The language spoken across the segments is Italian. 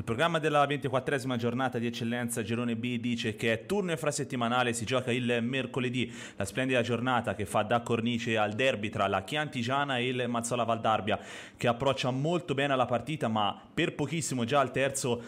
Il programma della 24esima giornata di eccellenza Girone B dice che è turno infrasettimanale, si gioca il mercoledì. La splendida giornata che fa da cornice al derby tra la Chiantigiana e il Mazzola Valdarbia, che approccia molto bene alla partita, ma per pochissimo già al terzo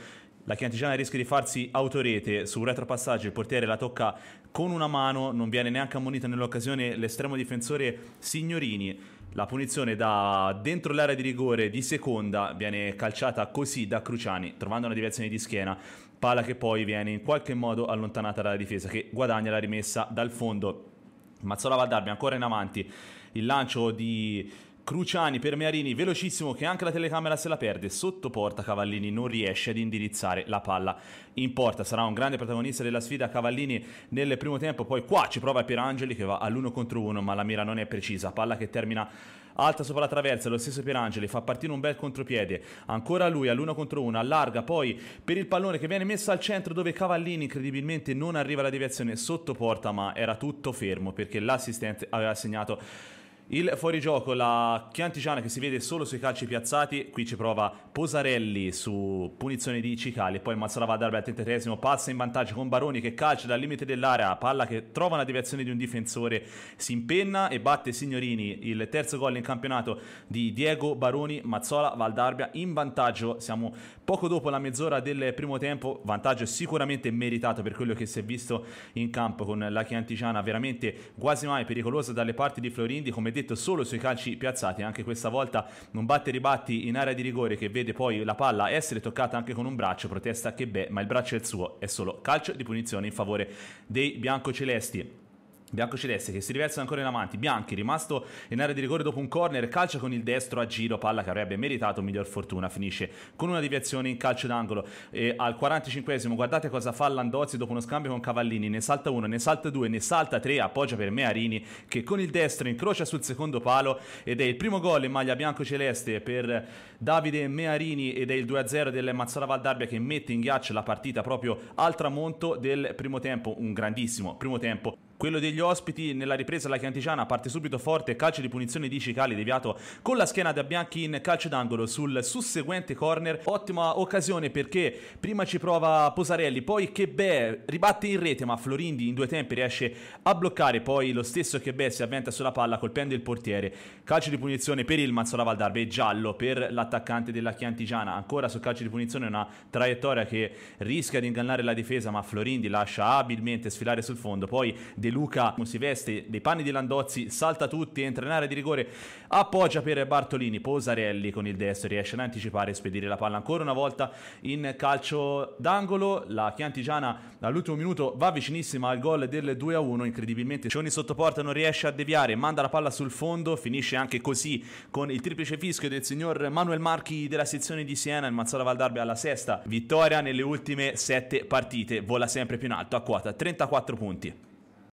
la Chiantigiana rischia di farsi autorete, sul retropassaggio il portiere la tocca con una mano, non viene neanche ammonito nell'occasione l'estremo difensore Signorini. La punizione da dentro l'area di rigore di seconda viene calciata così da Cruciani, trovando una deviazione di schiena. palla che poi viene in qualche modo allontanata dalla difesa, che guadagna la rimessa dal fondo. Mazzola va a darvi ancora in avanti il lancio di Cruciani per Mearini, velocissimo che anche la telecamera se la perde, sotto porta Cavallini non riesce ad indirizzare la palla in porta, sarà un grande protagonista della sfida Cavallini nel primo tempo, poi qua ci prova Pierangeli che va all'uno contro uno ma la mira non è precisa, palla che termina alta sopra la traversa, lo stesso Pierangeli fa partire un bel contropiede, ancora lui all'uno contro uno, allarga poi per il pallone che viene messo al centro dove Cavallini incredibilmente non arriva alla deviazione sotto porta ma era tutto fermo perché l'assistente aveva segnato il fuorigioco, la Chiantigiana che si vede solo sui calci piazzati, qui ci prova Posarelli su punizione di Cicali, poi Mazzalavada al 33 passa in vantaggio con Baroni che calcia dal limite dell'area, palla che trova una deviazione di un difensore, si impenna e batte Signorini, il terzo gol in campionato di Diego Baroni, Mazzola, Valdarbia in vantaggio, siamo poco dopo la mezz'ora del primo tempo, vantaggio sicuramente meritato per quello che si è visto in campo con la Chiantigiana, veramente quasi mai pericolosa dalle parti di Florindi come detto solo sui calci piazzati, anche questa volta non batte ribatti in area di rigore che vede poi la palla essere toccata anche con un braccio, protesta che beh, ma il braccio è il suo, è solo calcio di punizione in favore dei biancocelesti. Bianco Celeste che si riversa ancora in avanti. Bianchi rimasto in area di rigore dopo un corner, calcia con il destro a giro, palla che avrebbe meritato miglior fortuna. Finisce con una deviazione in calcio d'angolo. E al 45esimo, guardate cosa fa Landozzi dopo uno scambio con Cavallini. Ne salta uno, ne salta due, ne salta tre. Appoggia per Mearini che con il destro incrocia sul secondo palo. Ed è il primo gol in maglia bianco-celeste per Davide Mearini. Ed è il 2-0 del Mazzola Valdarbia che mette in ghiaccio la partita proprio al tramonto del primo tempo. Un grandissimo primo tempo. Quello degli ospiti nella ripresa la Chiantigiana parte subito forte, calcio di punizione di Cicali deviato con la schiena da Bianchi in calcio d'angolo sul susseguente corner. Ottima occasione perché prima ci prova Posarelli, poi Chebè ribatte in rete ma Florindi in due tempi riesce a bloccare, poi lo stesso Chebè si avventa sulla palla colpendo il portiere. Calcio di punizione per il Mazzola Valdarbe giallo per l'attaccante della Chiantigiana. Ancora sul calcio di punizione una traiettoria che rischia di ingannare la difesa ma Florindi lascia abilmente sfilare sul fondo. Poi De Luca si veste dei panni di Landozzi, salta tutti, entra in area di rigore, appoggia per Bartolini, Posarelli con il destro riesce ad anticipare e spedire la palla ancora una volta in calcio d'angolo, la Chiantigiana all'ultimo minuto va vicinissima al gol del 2-1, incredibilmente Cioni sottoporta non riesce a deviare, manda la palla sul fondo, finisce anche così con il triplice fischio del signor Manuel Marchi della sezione di Siena, il Mazzola Valdarbe alla sesta, vittoria nelle ultime sette partite, vola sempre più in alto a quota 34 punti.